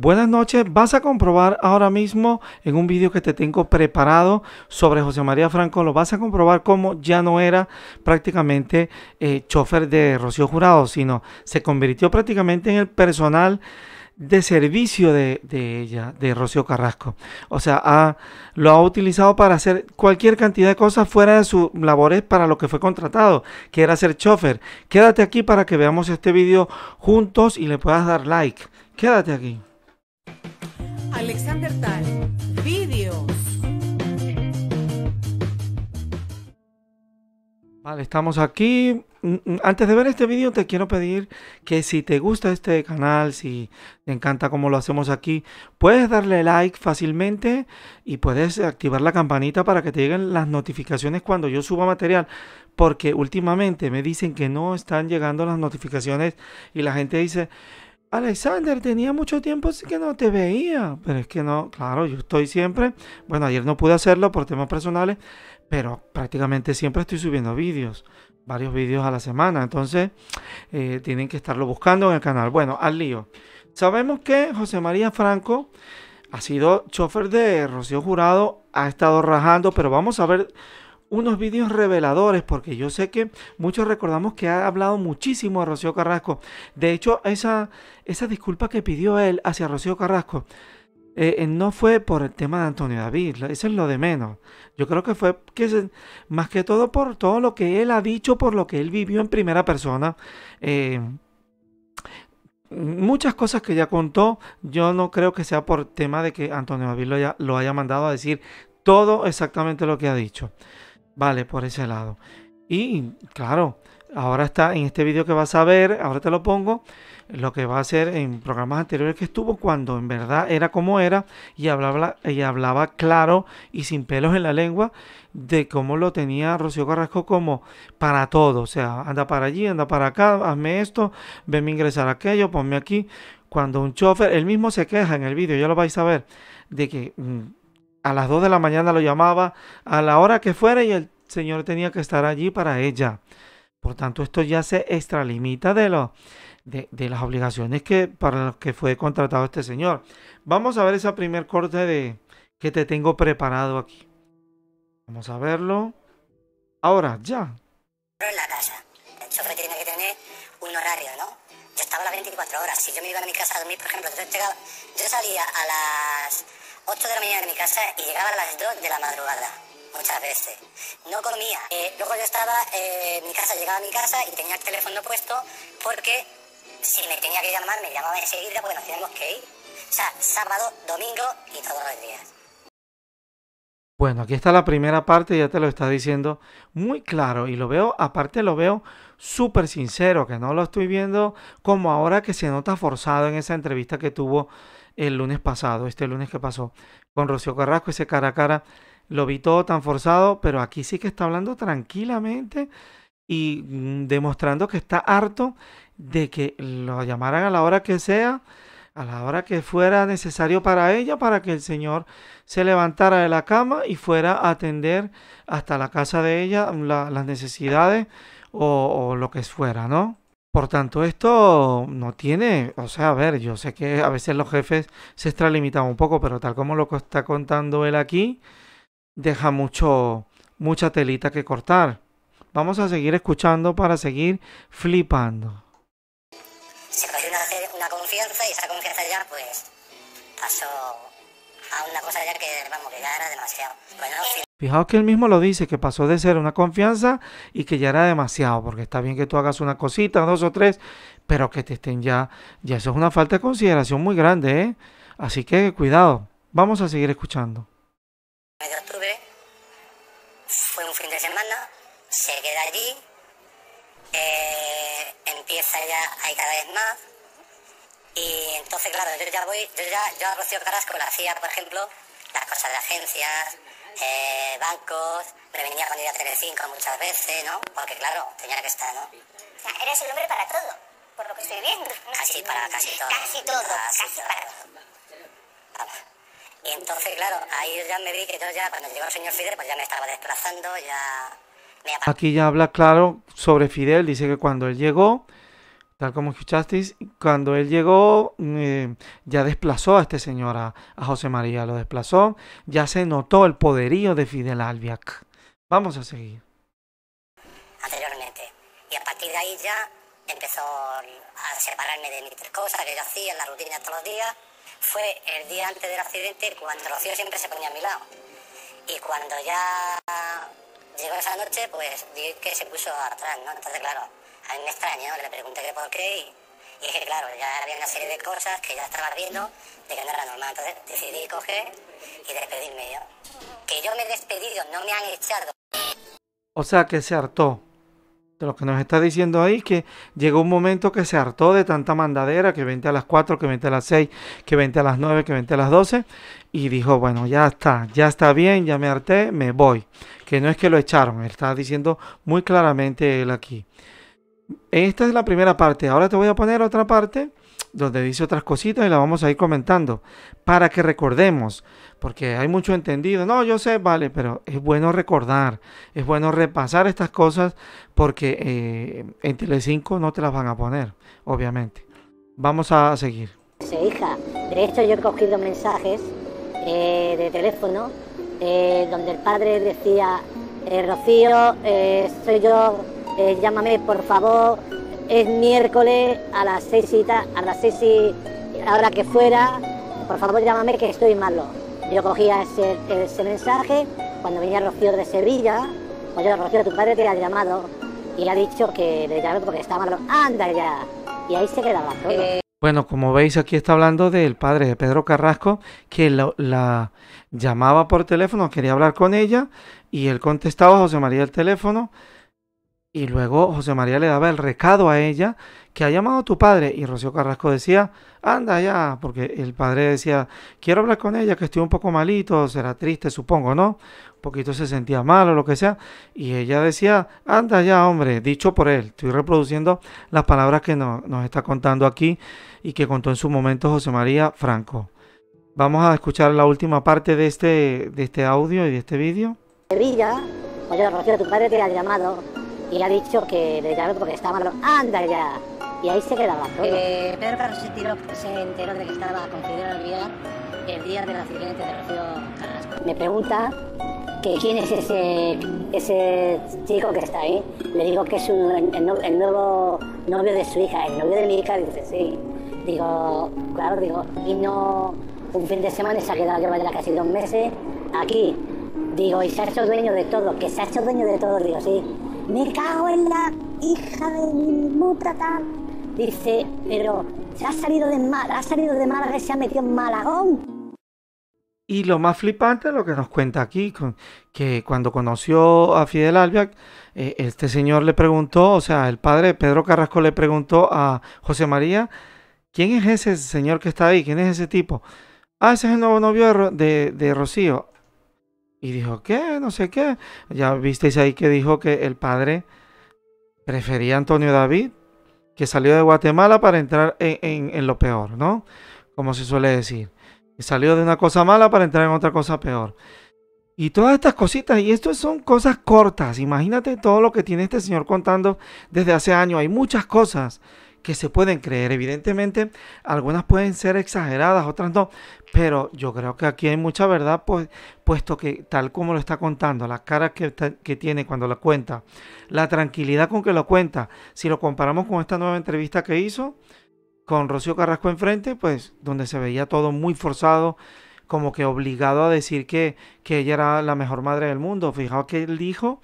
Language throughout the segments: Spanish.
Buenas noches, vas a comprobar ahora mismo en un vídeo que te tengo preparado sobre José María Franco, lo vas a comprobar cómo ya no era prácticamente eh, chofer de Rocío Jurado, sino se convirtió prácticamente en el personal de servicio de, ella, de Rocío Carrasco. O sea, lo ha utilizado para hacer cualquier cantidad de cosas fuera de sus labores para lo que fue contratado, que era ser chofer. Quédate aquí para que veamos este vídeo juntos y le puedas dar like. Quédate aquí. Alexander Tal, videos. Vale, estamos aquí. Mm, mm, antes de ver este vídeo te quiero pedir que si te gusta este canal, si te encanta cómo lo hacemos aquí, puedes darle like fácilmente y puedes activar la campanita para que te lleguen las notificaciones cuando yo suba material. Porque últimamente me dicen que no están llegando las notificaciones y la gente dice, Alexander, tenía mucho tiempo así que no te veía. Pero es que no, claro, yo estoy siempre. Bueno, ayer no pude hacerlo por temas personales, pero prácticamente siempre estoy subiendo vídeos, varios vídeos a la semana. Entonces, eh, tienen que estarlo buscando en el canal. Bueno, al lío. Sabemos que José María Franco ha sido chofer de Rocío Jurado, ha estado rajando, pero vamos a ver unos vídeos reveladores, porque yo sé que muchos recordamos que ha hablado muchísimo a Rocío Carrasco. De hecho, esa, esa disculpa que pidió él hacia Rocío Carrasco eh, eh, no fue por el tema de Antonio David, eso es lo de menos. Yo creo que fue que más que todo por todo lo que él ha dicho, por lo que él vivió en primera persona. Eh, muchas cosas que ya contó, yo no creo que sea por tema de que Antonio David lo haya mandado a decir todo exactamente lo que ha dicho. Vale, por ese lado. Y claro, ahora está en este vídeo que vas a ver, ahora te lo pongo, lo que va a hacer en programas anteriores que estuvo cuando en verdad era como era y hablaba, y hablaba claro y sin pelos en la lengua de cómo lo tenía Rocío Carrasco como para todo, o sea, anda para allí, anda para acá, hazme esto, venme ingresar aquello, ponme aquí. Cuando un chofer, él mismo se queja en el vídeo, ya lo vais a ver, de que mm, a las 2 de la mañana lo llamaba a la hora que fuera y el Señor tenía que estar allí para ella. Por tanto, esto ya se extralimita de, los de, las obligaciones que, para las que fue contratado este Señor. Vamos a ver ese primer corte de, que te tengo preparado aquí. Vamos a verlo. Ahora, ya. la El chofer tiene que tener un horario, ¿no? Yo estaba las 24 horas. Si yo me iba a mi casa a dormir, por ejemplo, yo salía a las 8 de la mañana en mi casa y llegaba a las 2 de la madrugada, muchas veces. No comía. Eh, luego yo estaba, eh, en mi casa, llegaba a mi casa y tenía el teléfono puesto porque si me tenía que llamar, me llamaba enseguida porque nos teníamos que ir. O sea, sábado, domingo y todos los días. Bueno, aquí está la primera parte, ya te lo está diciendo muy claro y lo veo, aparte lo veo súper sincero, que no lo estoy viendo como ahora que se nota forzado en esa entrevista que tuvo el lunes pasado, este lunes que pasó, con Rocío Carrasco, ese cara a cara, lo vi todo tan forzado, pero aquí sí que está hablando tranquilamente y mm, demostrando que está harto de que lo llamaran a la hora que sea, a la hora que fuera necesario para ella, para que el Señor se levantara de la cama y fuera a atender hasta la casa de ella las necesidades o lo que fuera, ¿no? Por tanto, esto no tiene, o sea, a ver, yo sé que a veces los jefes se extralimitan un poco, pero tal como lo está contando él aquí, deja mucho, mucha telita que cortar. Vamos a seguir escuchando para seguir flipando. Eh, una, confianza y esa confianza ya pues pasó a una cosa ya que, vamos, demasiado. Bueno, Fijaos que él mismo lo dice, que pasó de ser una confianza y que ya era demasiado, porque está bien que tú hagas una cosita, dos o tres, pero que te estén ya, ya eso es una falta de consideración muy grande, ¿eh? Así que cuidado, vamos a seguir escuchando. El octubre fue un fin de semana, se queda allí, eh, empieza ya, ahí cada vez más, y entonces, claro, yo ya voy, yo ya, yo a Rocío Carrasco la hacía, por ejemplo, las cosas de agencias, eh, bancos, me venía cuando iba a Tele5 muchas veces, ¿no? Porque claro, tenía que estar, ¿no? O sea, eres el hombre para todo, por lo que estoy viendo. Casi para casi todo. Casi todo, casi, Y entonces, claro, ahí ya me vi que yo ya, cuando llegó el señor Fidel, pues ya me estaba desplazando, ya... Me Aquí ya habla claro sobre Fidel, dice que cuando él llegó, Tal como escuchasteis, cuando él llegó, eh, ya desplazó a este señor, a, José María, lo desplazó, ya se notó el poderío de Fidel Albiac. Vamos a seguir. Anteriormente, y a partir de ahí ya empezó a separarme de mis cosas que yo hacía en la rutina todos los días. Fue el día antes del accidente cuando Rocío siempre se ponía a mi lado. Y cuando ya llegó esa noche, pues dije que se puso atrás, ¿no? Entonces, claro, a mí me extrañó, le pregunté que por qué y, y es claro, ya había una serie de cosas que ya estaba viendo de que no era normal. Entonces decidí coger y despedirme yo. Que yo me he despedido, no me han echado. O sea que se hartó. De lo que nos está diciendo ahí que llegó un momento que se hartó de tanta mandadera, que vente a las 4, que vente a las 6, que vente a las 9, que vente a las 12 y dijo, bueno, ya está, ya está bien, ya me harté, me voy. Que no es que lo echaron, él está diciendo muy claramente él aquí esta es la primera parte. Ahora te voy a poner otra parte donde dice otras cositas y la vamos a ir comentando para que recordemos, porque hay mucho entendido. No, yo sé, vale, pero es bueno recordar, es bueno repasar estas cosas porque eh, en Telecinco no te las van a poner, obviamente. Vamos a seguir. Sí, hija, de hecho yo he cogido mensajes eh, de teléfono eh, donde el padre decía, Rocío, soy yo eh, llámame por favor, es miércoles a las seis y a las seis y a que fuera, por favor llámame que estoy malo. Yo cogía ese, mensaje, cuando venía Rocío de Sevilla, pues oye Rocío, tu padre te ha llamado y le ha dicho que le llamé porque estaba malo, anda ya. Y ahí se quedaba eh, Bueno, como veis aquí está hablando del padre de Pedro Carrasco, que la llamaba por teléfono, quería hablar con ella, y él contestaba a José María el teléfono, y luego José María le daba el recado a ella que ha llamado a tu padre. Y Rocío Carrasco decía, anda ya, porque el padre decía, quiero hablar con ella, que estoy un poco malito, será triste, supongo, ¿no? Un poquito se sentía mal o lo que sea. Y ella decía, anda ya, hombre, dicho por él. Estoy reproduciendo las palabras que nos está contando aquí y que contó en su momento José María Franco. Vamos a escuchar la última parte de este, de este audio y de este vídeo. Rocío, tu padre te ha llamado y ha dicho que le porque estaba malo. ¡Anda ya! Y ahí se quedaba todo. Eh, Pedro Carlos se, enteró de que estaba con Fidel Olvidar el día del accidente de Rocío Carrasco. Me pregunta que quién es ese, ese chico que está ahí. Le digo que es el, nuevo novio de su hija, el novio de mi hija. Dice, sí. Digo, claro, digo, y no un fin de semana se ha quedado vaya casi dos meses aquí. Digo, y se ha hecho dueño de todo, que se ha hecho dueño de todo, digo, sí me cago en la hija de mi Dice, pero se ha salido de, ha salido de Málaga y se ha metido en Malagón. Y lo más flipante es lo que nos cuenta aquí, que cuando conoció a Fidel Albiac, eh, este señor le preguntó, o sea, el padre Pedro Carrasco le preguntó a José María, ¿quién es ese señor que está ahí? ¿Quién es ese tipo? Ah, ese es el nuevo novio de Rocío. Y dijo, ¿qué? No sé qué. Ya visteis ahí que dijo que el padre prefería a Antonio David, que salió de Guatemala para entrar en, lo peor, ¿no? Como se suele decir. que salió de una cosa mala para entrar en otra cosa peor. Y todas estas cositas, y esto son cosas cortas. Imagínate todo lo que tiene este señor contando desde hace años. Hay muchas cosas que se pueden creer. Evidentemente, algunas pueden ser exageradas, otras no, pero yo creo que aquí hay mucha verdad, pues, puesto que tal como lo está contando, las caras que, tiene cuando lo cuenta, la tranquilidad con que lo cuenta, si lo comparamos con esta nueva entrevista que hizo con Rocío Carrasco enfrente, pues donde se veía todo muy forzado, como que obligado a decir que, que ella era la mejor madre del mundo. Fijaos que él dijo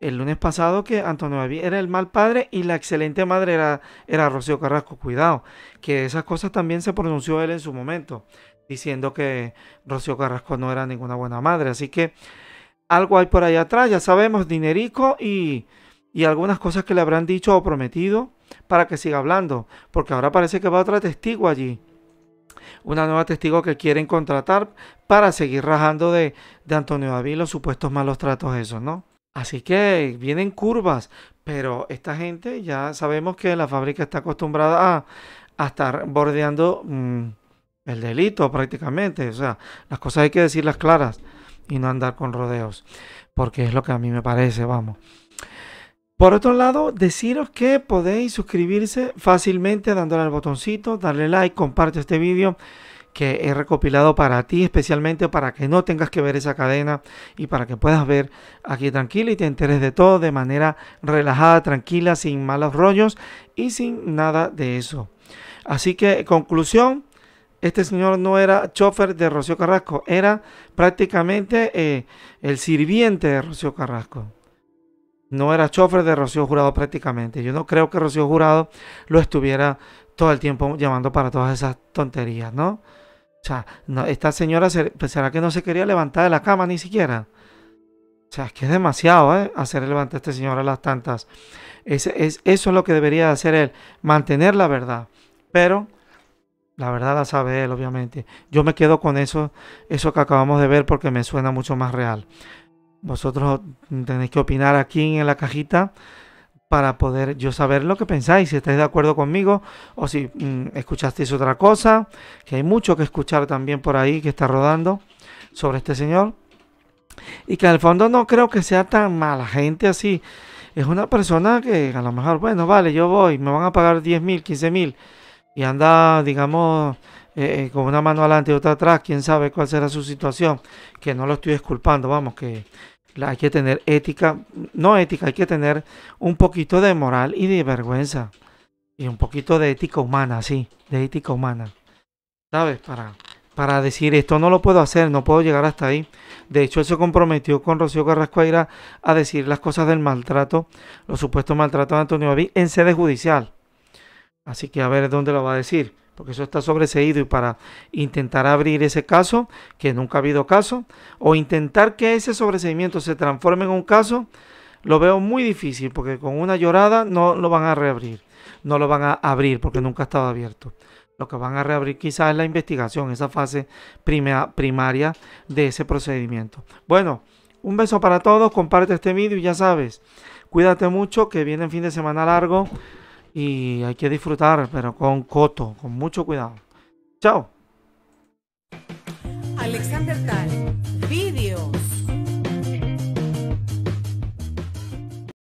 el lunes pasado que Antonio David era el mal padre y la excelente madre era, Rocío Carrasco. Cuidado, que esas cosas también se pronunció él en su momento, diciendo que Rocío Carrasco no era ninguna buena madre. Así que algo hay por ahí atrás, ya sabemos, dinerico y, y algunas cosas que le habrán dicho o prometido para que siga hablando, porque ahora parece que va otra testigo allí una nueva testigo que quieren contratar para seguir rajando de, de Antonio David los supuestos malos tratos esos, ¿no? Así que vienen curvas, pero esta gente ya sabemos que la fábrica está acostumbrada a, estar bordeando mm, el delito prácticamente. O sea, las cosas hay que decirlas claras y no andar con rodeos, porque es lo que a mí me parece, vamos. Por otro lado, deciros que podéis suscribirse fácilmente dándole al botoncito, darle like, comparte este vídeo que he recopilado para ti especialmente para que no tengas que ver esa cadena y para que puedas ver aquí tranquilo y te enteres de todo de manera relajada, tranquila, sin malos rollos y sin nada de eso. Así que conclusión, este señor no era chofer de Rocío Carrasco, era prácticamente eh, el sirviente de Rocío Carrasco. No era chofer de Rocío Jurado prácticamente. Yo no creo que Rocío Jurado lo estuviera todo el tiempo llamando para todas esas tonterías, ¿no? O sea, esta señora, se, pues, que no se quería levantar de la cama ni siquiera? O sea, es que es demasiado, ¿eh? Hacer levantar a este señor a las tantas. Es, eso es lo que debería hacer él, mantener la verdad. Pero la verdad la sabe él, obviamente. Yo me quedo con eso, eso que acabamos de ver porque me suena mucho más real. Vosotros tenéis que opinar aquí en la cajita para poder yo saber lo que pensáis, si estáis de acuerdo conmigo o si mm, escuchasteis otra cosa, que hay mucho que escuchar también por ahí que está rodando sobre este señor. Y que al fondo no creo que sea tan mala gente así. Es una persona que a lo mejor, bueno, vale, yo voy, me van a pagar 10 mil, 15 mil. Y anda, digamos, eh, eh, con una mano adelante y otra atrás, quién sabe cuál será su situación. Que no lo estoy disculpando, vamos, que hay que tener ética, no ética, hay que tener un poquito de moral y de vergüenza. Y un poquito de ética humana, sí, de ética humana. ¿Sabes? Para, para decir esto no lo puedo hacer, no puedo llegar hasta ahí. De hecho, él se comprometió con Rocío Carrasco a decir las cosas del maltrato, los supuestos maltratos de Antonio Abí en sede judicial. Así que a ver dónde lo va a decir porque eso está sobreseído y para intentar abrir ese caso, que nunca ha habido caso, o intentar que ese sobreseimiento se transforme en un caso, lo veo muy difícil, porque con una llorada no lo van a reabrir, no lo van a abrir porque nunca ha estado abierto. Lo que van a reabrir quizás es la investigación, esa fase primaria de ese procedimiento. Bueno, un beso para todos, comparte este vídeo y ya sabes, cuídate mucho que viene fin de semana largo. Y hay que disfrutar, pero con coto, con mucho cuidado. Chao. Alexander